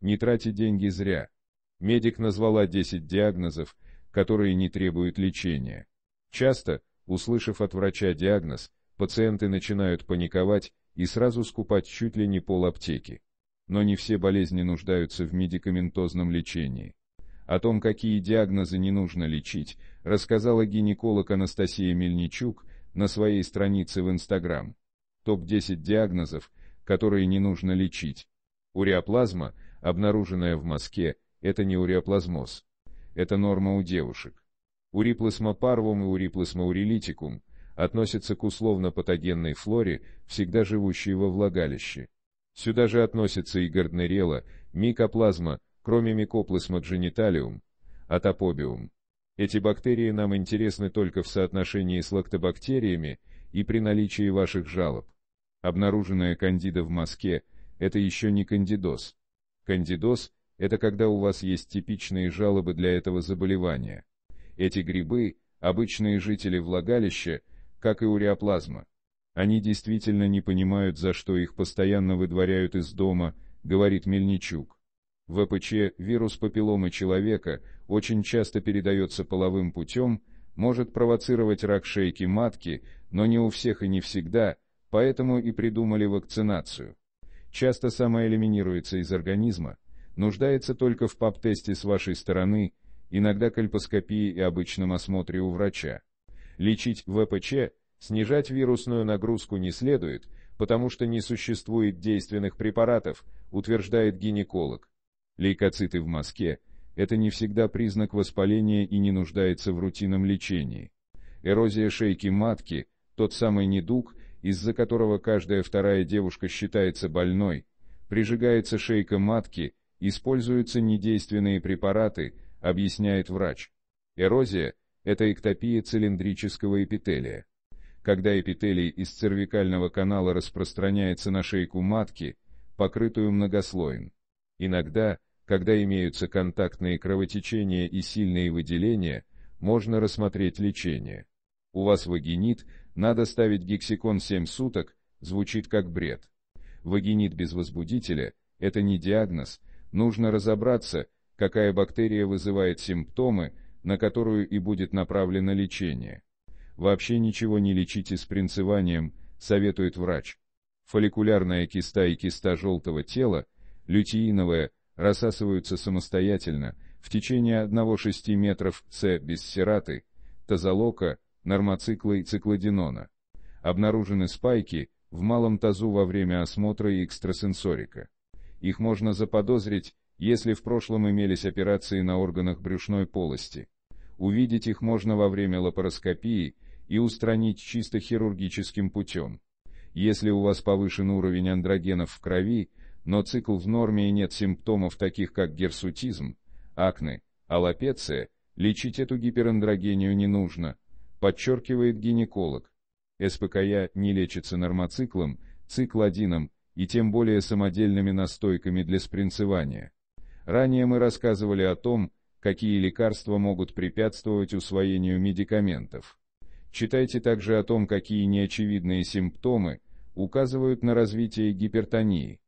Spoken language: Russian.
Не тратьте деньги зря. Медик назвала 10 диагнозов, которые не требуют лечения. Часто, услышав от врача диагноз, пациенты начинают паниковать и сразу скупать чуть ли не пол аптеки. Но не все болезни нуждаются в медикаментозном лечении. О том, какие диагнозы не нужно лечить, рассказала гинеколог Анастасия Мельничук на своей странице в Инстаграм. Топ-10 диагнозов, которые не нужно лечить. Уреоплазма – обнаруженная в мазке, это неуреоплазмоз. Это норма у девушек. Уриплазма парвум и уриплазма урилитикум относятся к условно-патогенной флоре, всегда живущей во влагалище. Сюда же относятся и гарднерела, микоплазма, кроме микоплазма джениталиум, атопобиум. Эти бактерии нам интересны только в соотношении с лактобактериями и при наличии ваших жалоб. Обнаруженная кандида в мазке – это еще не кандидоз. Кандидоз – это когда у вас есть типичные жалобы для этого заболевания. Эти грибы – обычные жители влагалища, как и уреоплазма. Они действительно не понимают, за что их постоянно выдворяют из дома, говорит Мельничук. В ВПЧ вирус папилломы человека очень часто передается половым путем, может провоцировать рак шейки матки, но не у всех и не всегда, поэтому и придумали вакцинацию часто самоэлиминируется из организма, нуждается только в ПАП-тесте с вашей стороны, иногда кальпоскопии и обычном осмотре у врача. Лечить ВПЧ, снижать вирусную нагрузку не следует, потому что не существует действенных препаратов, утверждает гинеколог. Лейкоциты в мазке – это не всегда признак воспаления и не нуждается в рутинном лечении. Эрозия шейки матки – тот самый недуг, из-за которого каждая вторая девушка считается больной, прижигается шейка матки, используются недейственные препараты, объясняет врач. Эрозия – это эктопия цилиндрического эпителия. Когда эпителий из цервикального канала распространяется на шейку матки, покрытую многослоем. Иногда, когда имеются контактные кровотечения и сильные выделения, можно рассмотреть лечение. У вас вагинит – надо ставить гексикон 7 суток, звучит как бред. Вагинит без возбудителя – это не диагноз, нужно разобраться, какая бактерия вызывает симптомы, на которую и будет направлено лечение. Вообще ничего не лечите с принцеванием, советует врач. Фолликулярная киста и киста желтого тела, лютеиновая, рассасываются самостоятельно, в течение 1-6 метров с без сераты, тазолока, нормоцикла и циклодинона. Обнаружены спайки в малом тазу во время осмотра и экстрасенсорика. Их можно заподозрить, если в прошлом имелись операции на органах брюшной полости. Увидеть их можно во время лапароскопии и устранить чисто хирургическим путем. Если у вас повышен уровень андрогенов в крови, но цикл в норме и нет симптомов таких как герсутизм, акне, аллопеция, лечить эту гиперандрогению не нужно, подчеркивает гинеколог. СПКЯ не лечится нормоциклом, циклодином и тем более самодельными настойками для спринцевания. Ранее мы рассказывали о том, какие лекарства могут препятствовать усвоению медикаментов. Читайте также о том, какие неочевидные симптомы указывают на развитие гипертонии.